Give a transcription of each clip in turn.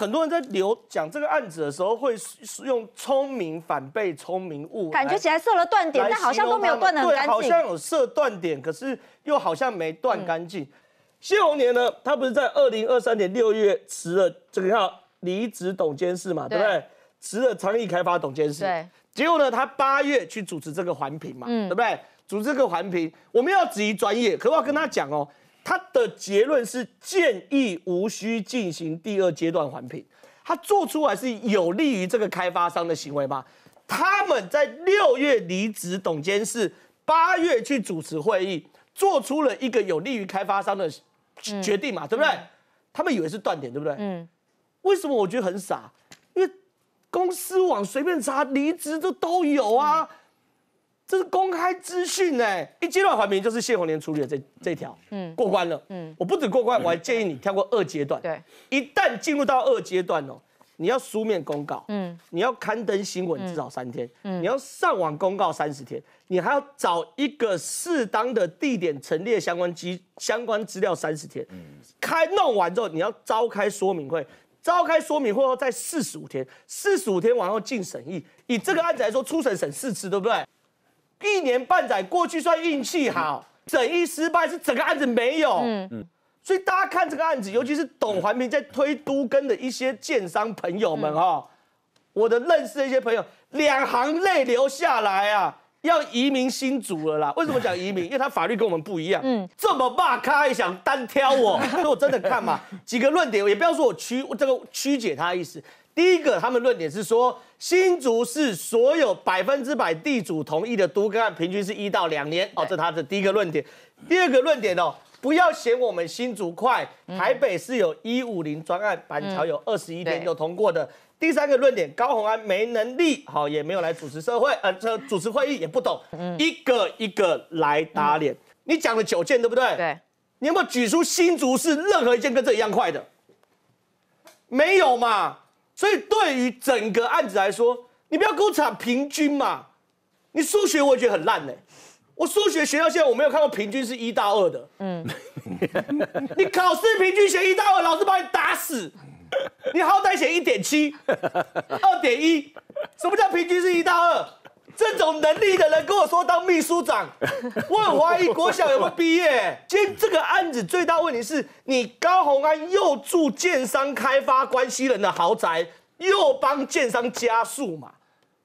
很多人在留讲这个案子的时候，会用聪明反被聪明误，感觉起来设了断点，但好像都没有断的干净，对，好像有设断点，可是又好像没断干净。谢宏年呢，他不是在二零二三年六月辞了这个离职董监事嘛，对不对？辞了长亿开发董监事，对。结果呢，他八月去主持这个环评嘛，对不对？主持这个环评，我们要质疑专业，可不要跟他讲哦？他的结论是建议无需进行第二阶段环评，他做出来是有利于这个开发商的行为吗？他们在六月离职董监事，八月去主持会议，做出了一个有利于开发商的决定嘛，对不对？他们以为是断点，对不对？嗯，为什么我觉得很傻？因为公司网随便查，离职的都有啊。这是公开资讯呢，一阶段环评就是谢宏年处理的这这条，嗯，过关了，嗯，我不止过关，我还建议你跳过二阶段，对，一旦进入到二阶段哦，你要书面公告，嗯，你要刊登新闻至少三天，嗯，你要上网公告三十天，你还要找一个适当的地点陈列相关机相关资料三十天，嗯，开弄完之后你要召开说明会，召开说明会后在四十五天，四十五天往后进审议，以这个案子来说，初审审四次，对不对？一年半载过去算运气好，整一失败是整个案子没有。嗯嗯，所以大家看这个案子，尤其是董环平在推都跟的一些建商朋友们哈，我的认识的一些朋友，两行泪流下来啊，要移民新竹了啦。为什么讲移民？因为他法律跟我们不一样。嗯，这么骂他，还想单挑我？所以我真的看嘛，几个论点，也不要说我曲这个曲解他意思。第一个，他们论点是说新竹是所有百分之百地主同意的都个案，平均是一到两年哦，这他的第一个论点。第二个论点哦，不要嫌我们新竹快，台北是有一五零专案，板桥有二十一天就通过的。第三个论点，高鸿安没能力，好，也没有来主持社会，呃，这主持会议也不懂，一个一个来打脸。你讲了九件，对不对？对。你有没有举出新竹是任何一件跟这一样快的？没有嘛。所以对于整个案子来说，你不要估查平均嘛，你数学我觉得很烂呢，我数学学到现在我没有看过平均是一到二的，嗯，你考试平均写一到二，老师把你打死，你好歹写一点七，二点一，什么叫平均是一到二？这种能力的人跟我说当秘书长，我很怀疑国小有没有毕业。今这个案子最大问题是，你高红安又住建商开发关系人的豪宅，又帮建商加速嘛？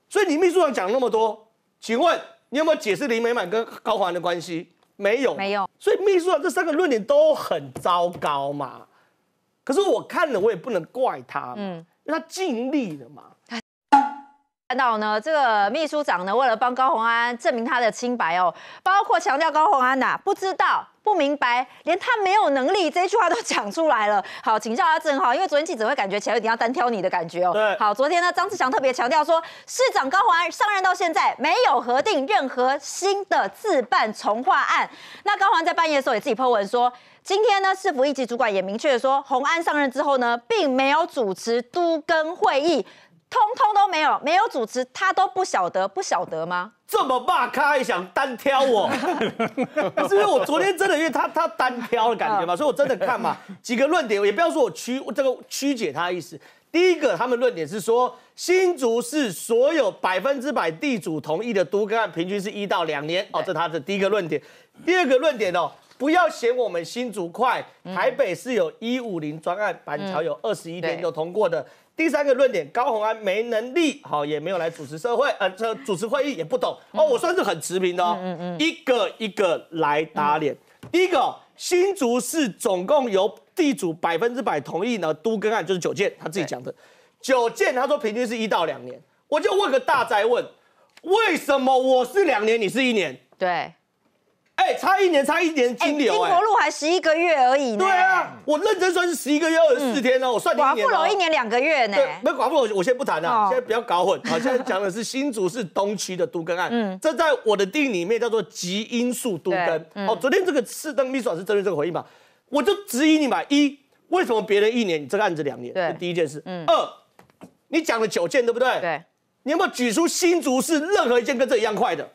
所以你秘书长讲那么多，请问你有没有解释林美满跟高华安的关系？没有，没有。所以秘书长这三个论点都很糟糕嘛？可是我看了，我也不能怪他，嗯，因为他尽力了嘛。看到呢，这个秘书长呢，为了帮高鸿安证明他的清白哦，包括强调高鸿安呐不知道、不明白，连他没有能力这句话都讲出来了。好，请教阿正哈，因为昨天记者会感觉起来有点要单挑你的感觉哦。对。好，昨天呢，张志祥特别强调说，市长高鸿安上任到现在没有核定任何新的自办从化案。那高鸿安在半夜的时候也自己破文说，今天呢，市府一级主管也明确的说，鸿安上任之后呢，并没有主持都更会议。通通都没有，没有组织，他都不晓得，不晓得吗？这么骂咖也想单挑我？不是因为我昨天真的因为他他单挑的感觉嘛，所以我真的看嘛 几个论点，也不要说我曲这个曲解他的意思。第一个，他们论点是说新竹是所有百分之百地主同意的都更案，平均是一到两年哦，这他的第一个论点。第二个论点哦，不要嫌我们新竹快，台北是有一五零专案，板桥有二十一天就通过的。第三个论点，高红安没能力，好也没有来主持社会，呃，这主持会议也不懂哦。我算是很持平的哦，一个一个来打脸。第一个，新竹市总共由地主百分之百同意呢，都更案就是九件，他自己讲的九件，他说平均是一到两年，我就问个大灾问，为什么我是两年，你是一年？对。哎，差一年，差一年，金牛、哎，英路还十一个月而已呢。对啊，我认真算是十一个月二十四天哦，我算一年哦。寡妇楼一年两个月呢。对，那寡妇楼我先不谈了，现在不要搞混。好，现在讲的是新竹市东区的都更案，这在我的定义里面叫做极因素都更。哦，昨天这个四灯秘书长是针对这个回应嘛？我就质疑你嘛，一为什么别人一年，你这个案子两年？对，第一件事。嗯。二，你讲了九件，对不对？对。你有没有举出新竹市任何一件跟这一样快的？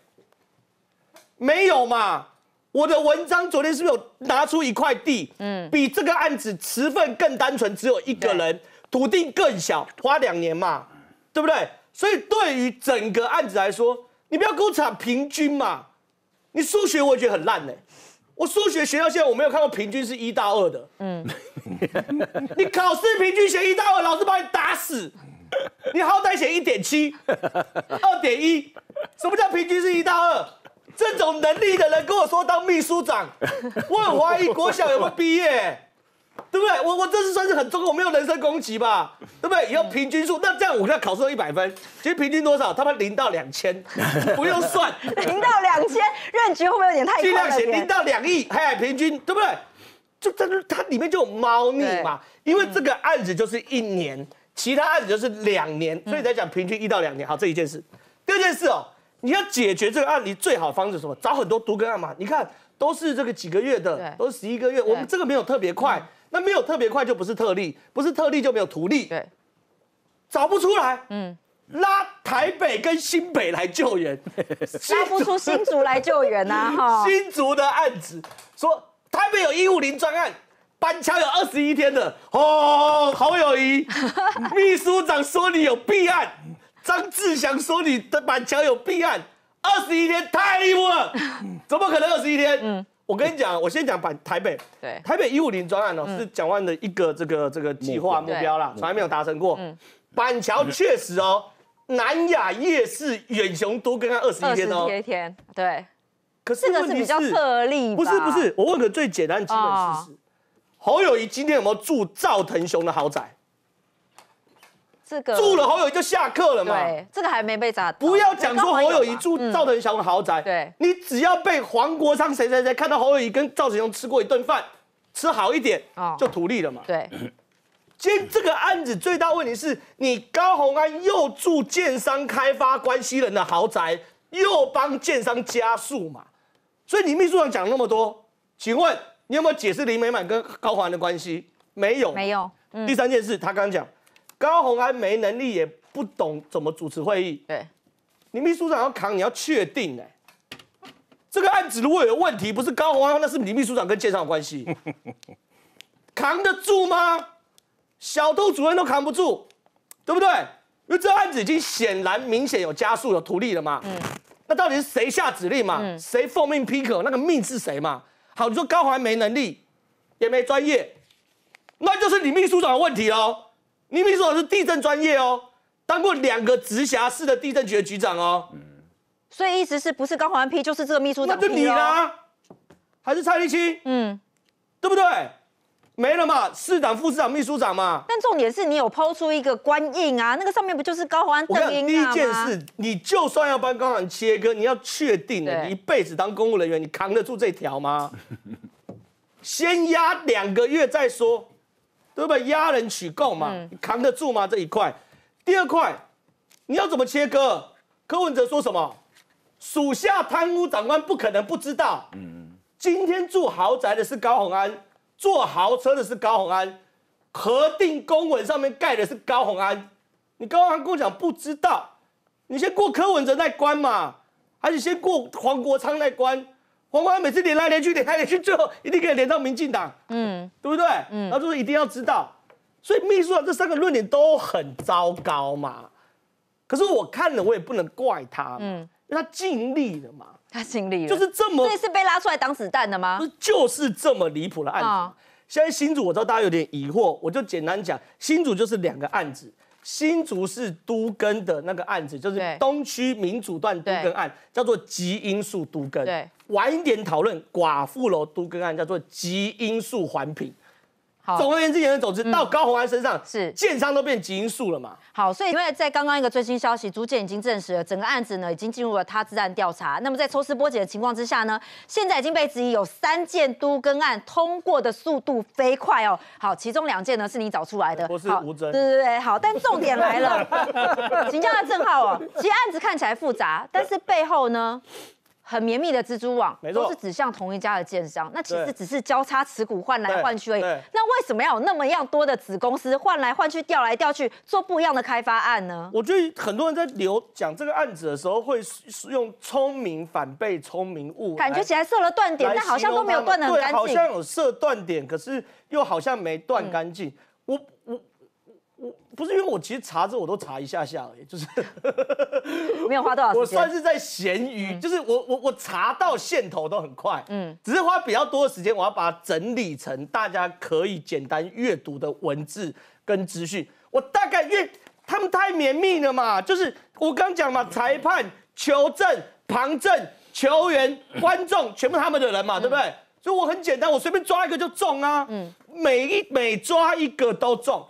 没有嘛。我的文章昨天是不是有拿出一块地？嗯，比这个案子持份更单纯，只有一个人，土地更小，花两年嘛，对不对？所以对于整个案子来说，你不要估查平均嘛，你数学我也觉得很烂呢。我数学学到现在我没有看过平均是一到二的。嗯，你考试平均写一到二，老师把你打死。你好歹写一点七、二点一，什么叫平均是一到二？这种能力的人跟我说当秘书长，我很怀疑国小有没有毕业，对不对？我我这是算是很中我没有人身攻击吧，对不对？以后平均数，那这样我他考出一百分，其实平均多少？他们零到两千，不用算，零到两千，任局会不会有点太？尽量写零到两亿，哎，平均对不对？就这它里面就有猫腻嘛，因为这个案子就是一年，其他案子就是两年，所以才讲平均一到两年。好，这一件事，第二件事哦。你要解决这个案例最好的方式是什么？找很多独根案嘛？你看都是这个几个月的，都是十一个月，我们这个没有特别快，那没有特别快就不是特例，不是特例就没有图例，对，找不出来，嗯，拉台北跟新北来救援，拉不出新竹来救援呐，哈，新竹的案子说台北有一五零专案，板桥有二十一天的，哦，侯友谊 秘书长说你有弊案。张志祥说：“你的板桥有弊案，二十一天太离谱了，怎么可能二十一天？嗯，我跟你讲，我先讲板台北，对，台北一五零专案呢是蒋万的一个这个这个计划目标啦，从来没有达成过。板桥确实哦，南雅夜市远雄都跟他二十一天哦，二一天对。可是问题是比较特例，不是不是。我问个最简单基本知识，侯友谊今天有没有住赵腾雄的豪宅？”住了侯友谊就下课了嘛？这个还没被砸。不要讲说侯友谊住赵子祥的豪宅，对，你只要被黄国昌谁谁谁看到侯友谊跟赵子祥吃过一顿饭，吃好一点，就土立了嘛。对。今这个案子最大问题是你高红安又住建商开发关系人的豪宅，又帮建商加速嘛。所以你秘书长讲那么多，请问你有没有解释林美满跟高鸿安的关系？没有，没有。第三件事，他刚刚讲。高红安没能力，也不懂怎么主持会议。对，李秘书长要扛，你要确定哎，这个案子如果有问题，不是高红安，那是李秘书长跟建商有关系，扛得住吗？小杜主任都扛不住，对不对？因为这案子已经显然明显有加速、有图利了嘛。嗯，那到底是谁下指令嘛？谁奉命批可？那个命是谁嘛？好，你说高华安没能力，也没专业，那就是李秘书长的问题喽。你秘书长是地震专业哦，当过两个直辖市的地震局的局长哦，嗯，所以意思是不是高环安就是这个秘书长你啦，还是蔡立青？嗯，对不对？没了嘛，市长、副市长、秘书长嘛。但重点是你有抛出一个官印啊，那个上面不就是高环安官第一件事，你就算要帮高环安切割，你要确定你一辈子当公务人员，你扛得住这条吗？先压两个月再说。对不对？压人取供嘛，你扛得住吗？这一块，第二块，你要怎么切割？柯文哲说什么？属下贪污，长官不可能不知道。嗯今天住豪宅的是高宏安，坐豪车的是高宏安，核定公文上面盖的是高宏安。你高宏安跟我讲不知道，你先过柯文哲那关嘛，还是先过黄国昌那关？黄国威每次连来连去，连来连去，最后一定可以连到民进党，嗯，对不对？嗯，然后就是一定要知道，所以秘书啊，这三个论点都很糟糕嘛。可是我看了，我也不能怪他，嗯，因为他尽力了嘛，他尽力了，就是这么，这是被拉出来挡子弹的吗？就是这么离谱的案子。现在新主，我知道大家有点疑惑，我就简单讲，新主就是两个案子。新竹市都根的那个案子，就是东区民主段都根案，叫做极因素都根。晚一点讨论寡妇楼都根案，叫做极因素环评。总而言之言而总之，到高红安身上是建商都变基因素了嘛？好，所以因为在刚刚一个最新消息，逐渐已经证实了整个案子呢，已经进入了他自案调查。那么在抽丝剥茧的情况之下呢，现在已经被质疑有三件都跟案通过的速度飞快哦。好，其中两件呢是你找出来的，不是吴真，对对对，好。但重点来了，请教下郑浩哦，其实案子看起来复杂，但是背后呢？很绵密的蜘蛛网，都是指向同一家的建商，那其实只是交叉持股换来换去而已。那为什么要有那么样多的子公司换来换去、调来调去做不一样的开发案呢？我觉得很多人在留讲这个案子的时候，会用聪明反被聪明误。觉起来设了断点，但好像都没有断的干净，好像有设断点，可是又好像没断干净。我不是因为我其实查这我都查一下下，而已，就是 没有花多少。我算是在闲鱼，就是我我我查到线头都很快，嗯，只是花比较多的时间，我要把它整理成大家可以简单阅读的文字跟资讯。我大概因为他们太绵密了嘛，就是我刚讲嘛，裁判、求证、旁证、球员、观众，全部他们的人嘛，对不对？所以我很简单，我随便抓一个就中啊，嗯，每一每抓一个都中。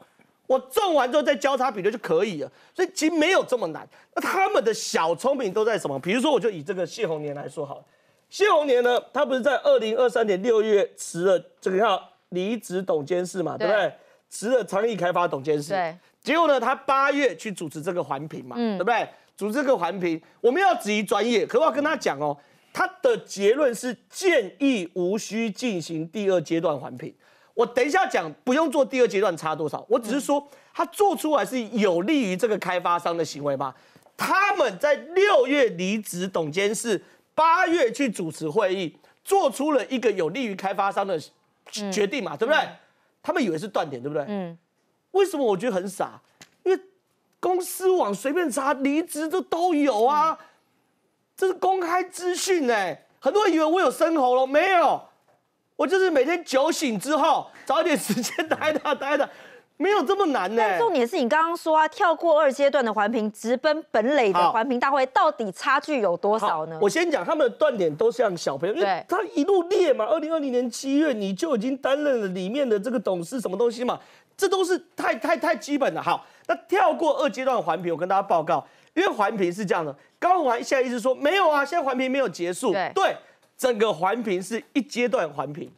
我种完之后再交叉比对就可以了，所以其实没有这么难。那他们的小聪明都在什么？比如说，我就以这个谢红年来说好了。谢红年呢，他不是在二零二三年六月辞了这个叫离职董监事嘛，对不对？辞了长亿开发董监事。结果呢，他八月去主持这个环评嘛，对不对？主持这个环评，我们要质疑专业，可不可以跟他讲哦？他的结论是建议无需进行第二阶段环评。我等一下讲，不用做第二阶段差多少，我只是说他做出来是有利于这个开发商的行为吧。他们在六月离职董监事，八月去主持会议，做出了一个有利于开发商的决定嘛？对不对？他们以为是断点，对不对？嗯。为什么我觉得很傻？因为公司网随便查离职这都有啊，这是公开资讯哎，很多人以为我有生喉了，没有。我就是每天酒醒之后，找点时间待着待着，没有这么难呢。重点是你刚刚说啊，跳过二阶段的环评，直奔本垒的环评大会，到底差距有多少呢？我先讲他们的断点都像小朋友，因为他一路列嘛，二零二零年七月你就已经担任了里面的这个董事什么东西嘛，这都是太太太基本的。好，那跳过二阶段环评，我跟大家报告，因为环评是这样的，文完一下，意思说没有啊，现在环评没有结束，对。整个环评是一阶段环评、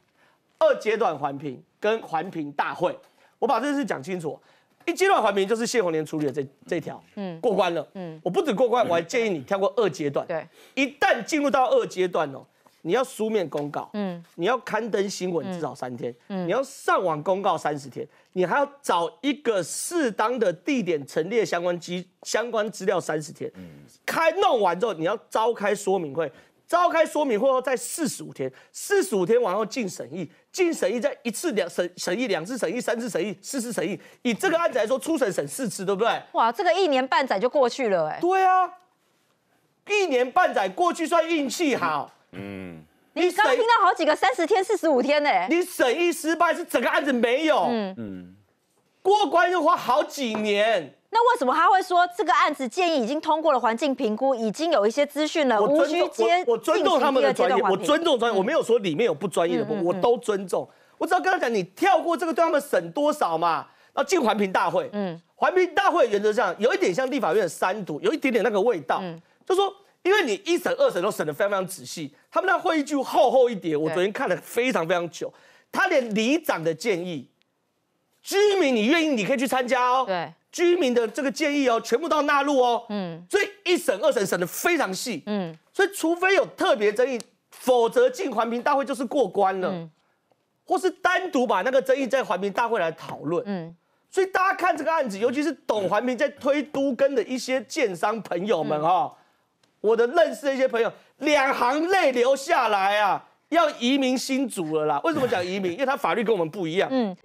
二阶段环评跟环评大会，我把这事讲清楚。一阶段环评就是谢宏年处理的这这条，嗯，过关了，嗯，我不止过关，我还建议你跳过二阶段。对，一旦进入到二阶段哦，你要书面公告，嗯，你要刊登新闻至少三天，嗯，你要上网公告三十天，你还要找一个适当的地点陈列相关机相关资料三十天，嗯，开弄完之后你要召开说明会。召开说明会后，在四十五天，四十五天往后进审议，进审议再一次两审审议两次审议三次审议四次审议。以这个案子来说，初审审四次，对不对？哇，这个一年半载就过去了，哎。对啊，一年半载过去算运气好。嗯，你刚听到好几个三十天、四十五天呢。你审议失败是整个案子没有，嗯嗯，过关就花好几年。那为什么他会说这个案子建议已经通过了环境评估，已经有一些资讯了，无需接？我尊重他们的专业，我尊重专业，我没有说里面有不专业的，我都尊重。我只要跟他讲你跳过这个，对他们省多少嘛？那进环评大会，嗯，环评大会原则上有一点像立法院的三读，有一点点那个味道，就说因为你一审二审都审的非常非常仔细，他们那会议就厚厚一叠，我昨天看了非常非常久，他连里长的建议，居民你愿意你可以去参加哦，对。居民的这个建议哦，全部都要纳入哦。嗯，所以一审二审审的非常细。嗯，所以除非有特别争议，否则进环评大会就是过关了，或是单独把那个争议在环评大会来讨论。嗯，所以大家看这个案子，尤其是董环评在推都跟的一些建商朋友们啊，我的认识的一些朋友，两行泪流下来啊，要移民新竹了啦。为什么讲移民？因为他法律跟我们不一样。嗯。